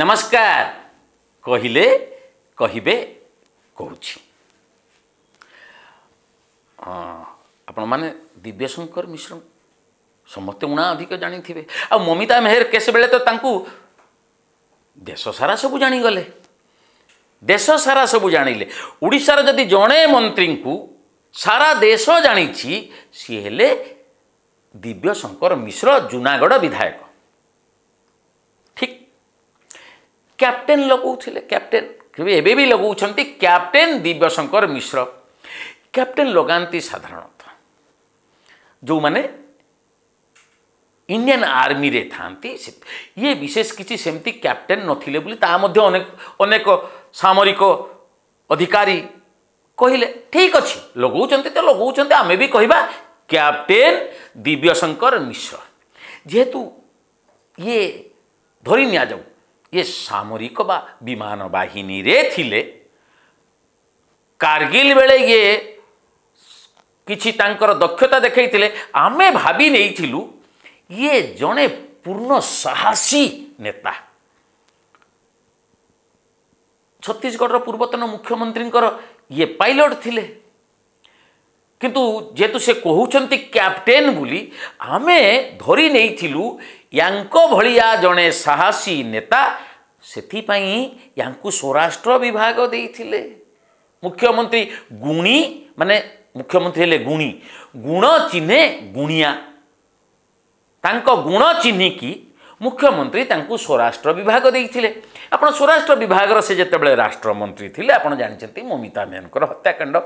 ନମସ୍କାର କହିଲେ କହିବେ କହୁଛି ଆପଣମାନେ ଦିବ୍ୟଶଙ୍କର ମିଶ୍ର ସମସ୍ତେ ଉଣା ଅଧିକ ଜାଣିଥିବେ ଆଉ ମମିତା ମେହେର କେତେବେଳେ ତ ତାଙ୍କୁ ଦେଶ ସାରା ସବୁ ଜାଣିଗଲେ ଦେଶ ସାରା ସବୁ ଜାଣିଲେ ଓଡ଼ିଶାର ଯଦି ଜଣେ ମନ୍ତ୍ରୀଙ୍କୁ ସାରା ଦେଶ ଜାଣିଛି ସିଏ ହେଲେ ଦିବ୍ୟଶଙ୍କର ମିଶ୍ର ଜୁନାଗଡ଼ ବିଧାୟକ कैप्टेन लगे कैप्टेन एवं लगे कैप्टेन दिव्यशंकर मिश्र कैप्टेन लगाती साधारण जो मैंने इंडियन आर्मी रे था ये विशेष किसी सेमती कैप्टेन ना अनेक सामरिक अधिकारी कहले ठीक अच्छे लगे तो लगे आम भी कह कैप्टेन दिव्यशंकर मिश्र जेहेतु ये धरी निया जाऊ ये सामरिक विमान बाहन कारगिल बेले ये कि दक्षता देखते आम भाविलु ये जड़े पूर्ण साहसी नेता छत्तीशगढ़ पूर्वतन मुख्यमंत्री ये पायलट थे किंतु जेतु से कहते कैप्टेन बोली आमे धरी नहीं भाया जड़े साहसी नेता ସେଥିପାଇଁ ୟାଙ୍କୁ ସ୍ୱରାଷ୍ଟ୍ର ବିଭାଗ ଦେଇଥିଲେ ମୁଖ୍ୟମନ୍ତ୍ରୀ ଗୁଣି ମାନେ ମୁଖ୍ୟମନ୍ତ୍ରୀ ହେଲେ ଗୁଣି ଗୁଣ ଚିହ୍ନେ ଗୁଣିଆ ତାଙ୍କ ଗୁଣ ଚିହ୍ନିକି ମୁଖ୍ୟମନ୍ତ୍ରୀ ତାଙ୍କୁ ସ୍ୱରାଷ୍ଟ୍ର ବିଭାଗ ଦେଇଥିଲେ ଆପଣ ସ୍ୱରାଷ୍ଟ୍ର ବିଭାଗର ସେ ଯେତେବେଳେ ରାଷ୍ଟ୍ରମନ୍ତ୍ରୀ ଥିଲେ ଆପଣ ଜାଣିଛନ୍ତି ମମିତା ମେହେରଙ୍କର ହତ୍ୟାକାଣ୍ଡ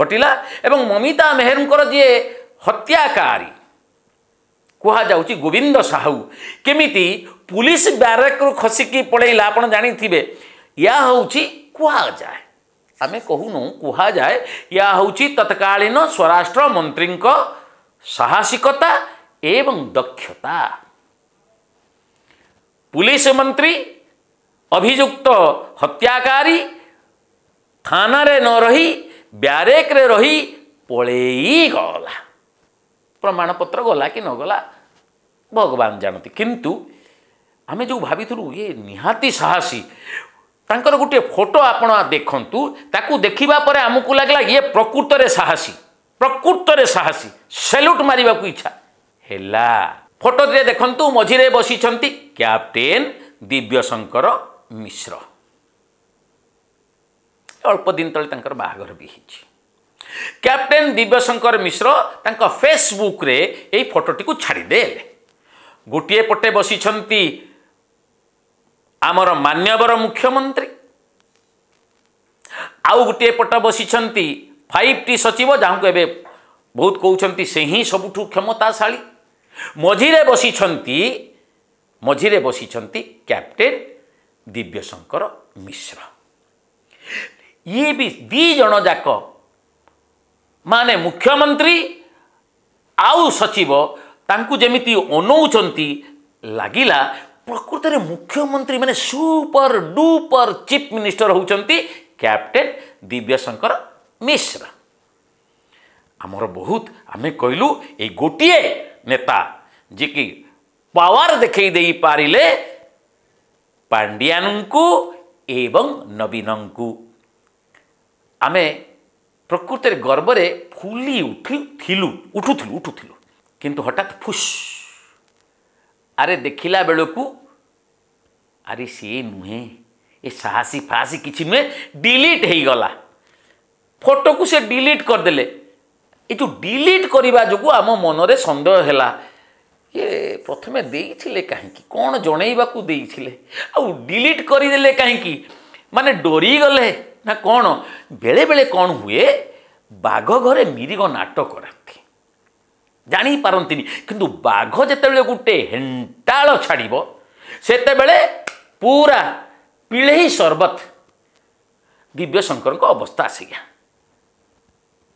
ଘଟିଲା ଏବଂ ମମିତା ମେହେରଙ୍କର ଯିଏ ହତ୍ୟାକାରୀ କୁହାଯାଉଛି ଗୋବିନ୍ଦ ସାହୁ କେମିତି पुलिस ब्यारक रु खसिक पड़ेगा आप जानते या हूँ जाए आम कहून कह जाए या हूँ तत्कालीन स्वराष्ट्र मंत्री साहसिकता एवं दक्षता पुलिस मंत्री अभिजुक्त हत्याकारी थाना रे न रही ब्यारेक रे रही पलला प्रमाणपत्र गला कि नगला भगवान जानती किंतु ଆମେ ଯେଉଁ ଭାବିଥିଲୁ ଇଏ ନିହାତି ସାହସୀ ତାଙ୍କର ଗୋଟିଏ ଫଟୋ ଆପଣ ଦେଖନ୍ତୁ ତାକୁ ଦେଖିବା ପରେ ଆମକୁ ଲାଗିଲା ଇଏ ପ୍ରକୃତରେ ସାହସୀ ପ୍ରକୃତରେ ସାହସୀ ସେଲ୍ୟୁଟ୍ ମାରିବାକୁ ଇଚ୍ଛା ହେଲା ଫଟୋଟିରେ ଦେଖନ୍ତୁ ମଝିରେ ବସିଛନ୍ତି କ୍ୟାପ୍ଟେନ୍ ଦିବ୍ୟଶଙ୍କର ମିଶ୍ର ଅଳ୍ପ ଦିନ ତଳେ ତାଙ୍କର ବାହାଘର ବି ହେଇଛି କ୍ୟାପ୍ଟେନ୍ ଦିବ୍ୟଶଙ୍କର ମିଶ୍ର ତାଙ୍କ ଫେସବୁକ୍ରେ ଏଇ ଫଟୋଟିକୁ ଛାଡ଼ିଦେଲେ ଗୋଟିଏ ପଟେ ବସିଛନ୍ତି ଆମର ମାନ୍ୟବର ମୁଖ୍ୟମନ୍ତ୍ରୀ ଆଉ ଗୋଟିଏ ପଟ ବସିଛନ୍ତି ଫାଇଭ୍ ଟି ସଚିବ ଯାହାଙ୍କୁ ଏବେ ବହୁତ କହୁଛନ୍ତି ସେ ହିଁ ସବୁଠୁ କ୍ଷମତାଶାଳୀ ମଝିରେ ବସିଛନ୍ତି ମଝିରେ ବସିଛନ୍ତି କ୍ୟାପ୍ଟେନ୍ ଦିବ୍ୟଶଙ୍କର ମିଶ୍ର ଇଏ ବି ଦୁଇ ଜଣ ଯାକ ମାନେ ମୁଖ୍ୟମନ୍ତ୍ରୀ ଆଉ ସଚିବ ତାଙ୍କୁ ଯେମିତି ଅନଉଛନ୍ତି ଲାଗିଲା ପ୍ରକୃତରେ ମୁଖ୍ୟମନ୍ତ୍ରୀ ମାନେ ସୁପର ଡୁପର ଚିଫ୍ ମିନିଷ୍ଟର ହେଉଛନ୍ତି କ୍ୟାପ୍ଟେନ୍ ଦିବ୍ୟଶଙ୍କର ମିଶ୍ର ଆମର ବହୁତ ଆମେ କହିଲୁ ଏଇ ଗୋଟିଏ ନେତା ଯିଏକି ପାୱାର ଦେଖାଇ ଦେଇପାରିଲେ ପାଣ୍ଡିଆନଙ୍କୁ ଏବଂ ନବୀନଙ୍କୁ ଆମେ ପ୍ରକୃତରେ ଗର୍ବରେ ଫୁଲି ଉଠିଥିଲୁ ଉଠୁଥିଲୁ ଉଠୁଥିଲୁ କିନ୍ତୁ ହଠାତ୍ ଫୁସ୍ ଆରେ ଦେଖିଲା ବେଳକୁ ଆରେ ସିଏ ନୁହେଁ ଏ ସାହସୀ ଫାହାସୀ କିଛି ନୁହେଁ ଡିଲିଟ୍ ହେଇଗଲା ଫଟୋକୁ ସେ ଡିଲିଟ୍ କରିଦେଲେ ଏ ଯେଉଁ ଡିଲିଟ୍ କରିବା ଯୋଗୁଁ ଆମ ମନରେ ସନ୍ଦେହ ହେଲା ଇଏ ପ୍ରଥମେ ଦେଇଥିଲେ କାହିଁକି କ'ଣ ଜଣେଇବାକୁ ଦେଇଥିଲେ ଆଉ ଡିଲିଟ୍ କରିଦେଲେ କାହିଁକି ମାନେ ଡରିଗଲେ ନା କ'ଣ ବେଳେବେଳେ କ'ଣ ହୁଏ ବାଘ ଘରେ ମିରିଗ ନାଟ କରାନ୍ତି ଜାଣିପାରନ୍ତିନି କିନ୍ତୁ ବାଘ ଯେତେବେଳେ ଗୋଟେ ହେଣ୍ଟାଳ ଛାଡ଼ିବ ସେତେବେଳେ ପୁରା ପିଳେଇ ସର୍ବତ ଦିବ୍ୟଶଙ୍କରଙ୍କ ଅବସ୍ଥା ଆସିଗା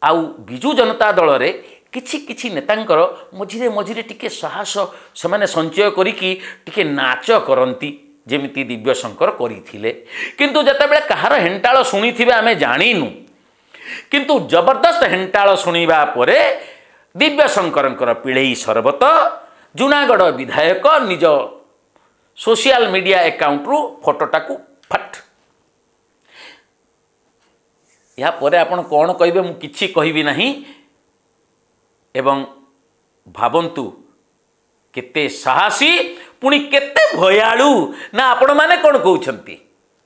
ଆଉ ବିଜୁ ଜନତା ଦଳରେ କିଛି କିଛି ନେତାଙ୍କର ମଝିରେ ମଝିରେ ଟିକେ ସାହସ ସେମାନେ ସଞ୍ଚୟ କରିକି ଟିକେ ନାଚ କରନ୍ତି ଯେମିତି ଦିବ୍ୟଶଙ୍କର କରିଥିଲେ କିନ୍ତୁ ଯେତେବେଳେ କାହାର ହେଣ୍ଟାଳ ଶୁଣିଥିବେ ଆମେ ଜାଣିନୁ କିନ୍ତୁ ଜବରଦସ୍ତ ହେଣ୍ଟାଳ ଶୁଣିବା ପରେ ଦିବ୍ୟଶଙ୍କରଙ୍କର ପିଢ଼େଇ ସରବତ ଜୁନାଗଡ଼ ବିଧାୟକ ନିଜ ସୋସିଆଲ ମିଡ଼ିଆ ଆକାଉଣ୍ଟରୁ ଫଟୋଟାକୁ ଫାଟ ଏହାପରେ ଆପଣ କ'ଣ କହିବେ ମୁଁ କିଛି କହିବି ନାହିଁ ଏବଂ ଭାବନ୍ତୁ କେତେ ସାହସୀ ପୁଣି କେତେ ଭୟାଳୁ ନା ଆପଣମାନେ କ'ଣ କହୁଛନ୍ତି